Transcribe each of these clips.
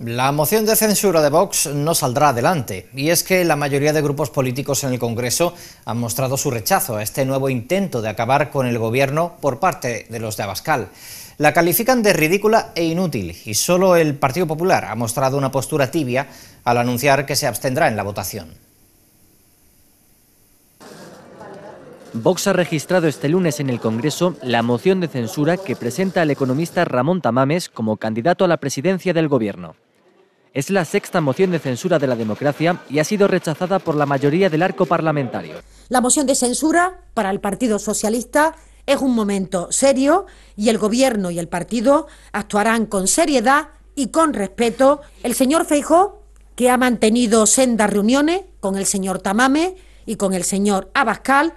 La moción de censura de Vox no saldrá adelante, y es que la mayoría de grupos políticos en el Congreso han mostrado su rechazo a este nuevo intento de acabar con el gobierno por parte de los de Abascal. La califican de ridícula e inútil, y solo el Partido Popular ha mostrado una postura tibia al anunciar que se abstendrá en la votación. Vox ha registrado este lunes en el Congreso la moción de censura que presenta al economista Ramón Tamames como candidato a la presidencia del Gobierno. Es la sexta moción de censura de la democracia y ha sido rechazada por la mayoría del arco parlamentario. La moción de censura para el Partido Socialista es un momento serio y el Gobierno y el partido actuarán con seriedad y con respeto. El señor Feijó, que ha mantenido sendas reuniones con el señor Tamame y con el señor Abascal,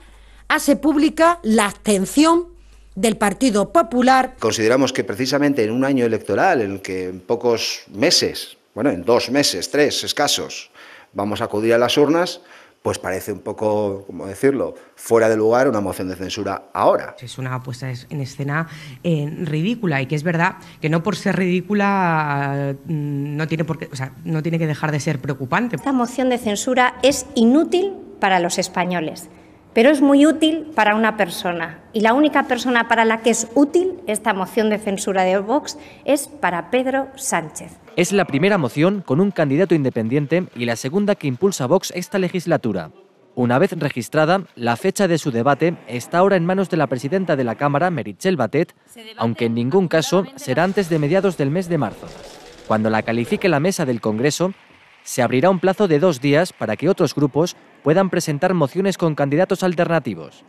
hace pública la abstención del Partido Popular. Consideramos que precisamente en un año electoral, en el que en pocos meses bueno, en dos meses, tres escasos, vamos a acudir a las urnas, pues parece un poco, ¿cómo decirlo?, fuera de lugar una moción de censura ahora. Es una puesta en escena eh, ridícula y que es verdad que no por ser ridícula mm, no tiene, por o sea, no tiene que dejar de ser preocupante. Esta moción de censura es inútil para los españoles pero es muy útil para una persona. Y la única persona para la que es útil esta moción de censura de Vox es para Pedro Sánchez. Es la primera moción con un candidato independiente y la segunda que impulsa Vox esta legislatura. Una vez registrada, la fecha de su debate está ahora en manos de la presidenta de la Cámara, Meritxell Batet, aunque en ningún caso será antes de mediados del mes de marzo. Cuando la califique la mesa del Congreso, se abrirá un plazo de dos días para que otros grupos puedan presentar mociones con candidatos alternativos.